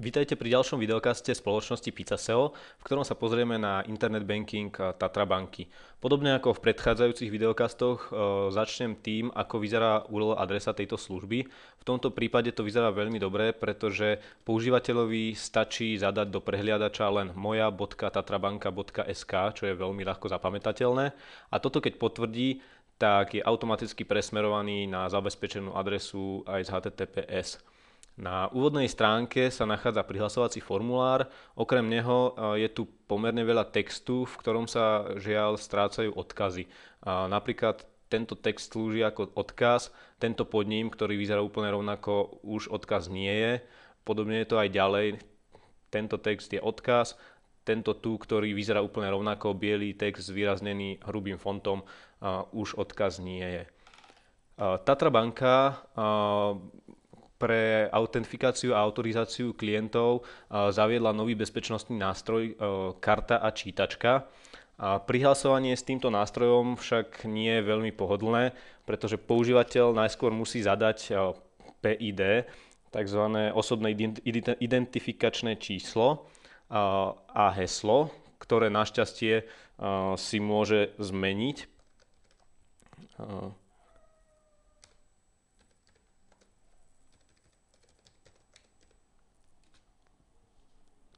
Vítajte pri ďalšom videokaste spoločnosti PizzaSeo, v ktorom sa pozrieme na internet banking Tatra banky. Podobne ako v predchádzajúcich videokastoch e, začnem tým, ako vyzerá URL adresa tejto služby. V tomto prípade to vyzerá veľmi dobre, pretože používateľovi stačí zadať do prehliadača len moja.tatrabanka.sk, čo je veľmi ľahko zapamätateľné. A toto keď potvrdí, tak je automaticky presmerovaný na zabezpečenú adresu aj z HTTPS. Na úvodnej stránke sa nachádza prihlasovací formulár, okrem neho e, je tu pomerne veľa textu, v ktorom sa žiaľ strácajú odkazy. napríklad tento text slúži ako odkaz, tento pod ním, ktorý vyzerá úplne rovnako, už odkaz nie je. Podobne je to aj ďalej, tento text je odkaz, tento tu, ktorý vyzerá úplne rovnako, biely text zvýraznený hrubým fontom, už odkaz nie je. E, Tatra banka e, pre autentifikáciu a autorizáciu klientov zaviedla nový bezpečnostný nástroj e, karta a čítačka. A prihlasovanie s týmto nástrojom však nie je veľmi pohodlné, pretože používateľ najskôr musí zadať e, PID, tzv. osobné identifikačné číslo e, a heslo, ktoré našťastie si môže zmeniť.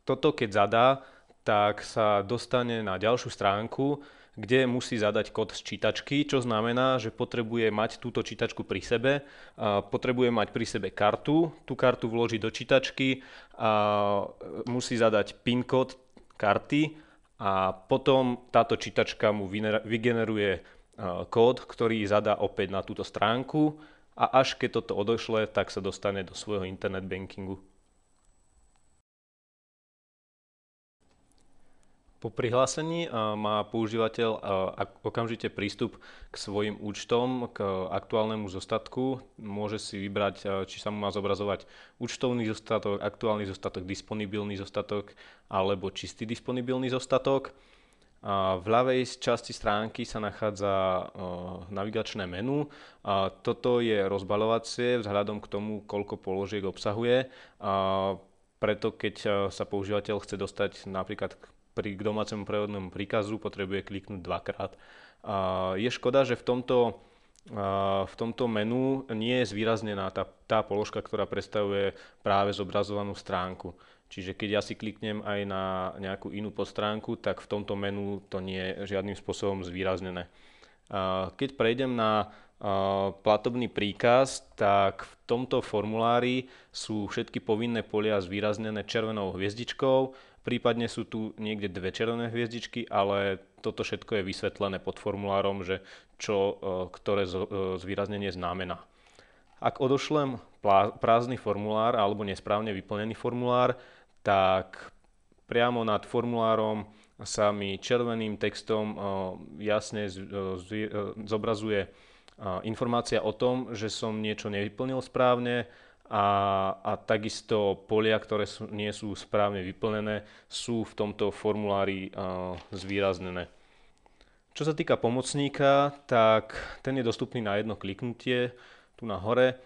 toto keď zadá, tak sa dostane na ďalšiu stránku, kde musí zadať kód z čítačky, čo znamená, že potrebuje mať túto čítačku pri sebe, potrebuje mať pri sebe kartu, tú kartu vloží do čítačky, a musí zadať PIN kód karty a potom táto čítačka mu vygeneruje kód, ktorý zadá opäť na túto stránku a až keď toto odošle, tak sa dostane do svojho internet bankingu. Po prihlásení má používateľ okamžite prístup k svojim účtom, k aktuálnemu zostatku. Môže si vybrať, či sa mu má zobrazovať účtovný zostatok, aktuálny zostatok, disponibilný zostatok alebo čistý disponibilný zostatok. V ľavej časti stránky sa nachádza navigačné menu. Toto je rozbalovacie vzhľadom k tomu, koľko položiek obsahuje. Preto keď sa používateľ chce dostať napríklad k pri, k domácemu prevodnému príkazu potrebuje kliknúť dvakrát. A je škoda, že v tomto, v tomto menu nie je zvýraznená tá, tá položka, ktorá predstavuje práve zobrazovanú stránku. Čiže keď ja si kliknem aj na nejakú inú podstránku, tak v tomto menu to nie je žiadnym spôsobom zvýraznené. Keď prejdem na platobný príkaz, tak v tomto formulári sú všetky povinné polia zvýraznené červenou hviezdičkou, prípadne sú tu niekde dve červené hviezdičky, ale toto všetko je vysvetlené pod formulárom, že čo e, ktoré e, zvýraznenie znamená. Ak odošlem prázdny formulár alebo nesprávne vyplnený formulár, tak priamo nad formulárom sa mi červeným textom e, jasne zobrazuje informácia o tom, že som niečo nevyplnil správne a, a takisto polia, ktoré sú, nie sú správne vyplnené, sú v tomto formulári zvýraznené. Čo sa týka pomocníka, tak ten je dostupný na jedno kliknutie tu na hore.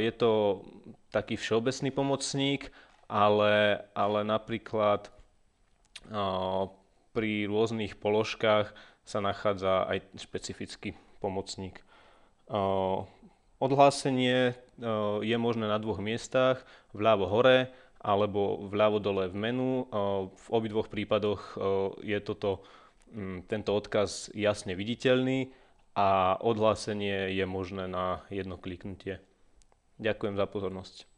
Je to taký všeobecný pomocník, ale, ale napríklad pri rôznych položkách sa nachádza aj špecifický pomocník. Eh, odhlásenie eh, je možné na dvoch miestach, vľavo hore alebo vľavo dole v menu. Eh, v obidvoch prípadoch je toto, hm, tento odkaz jasne viditeľný a odhlásenie je možné na jedno kliknutie. Ďakujem za pozornosť.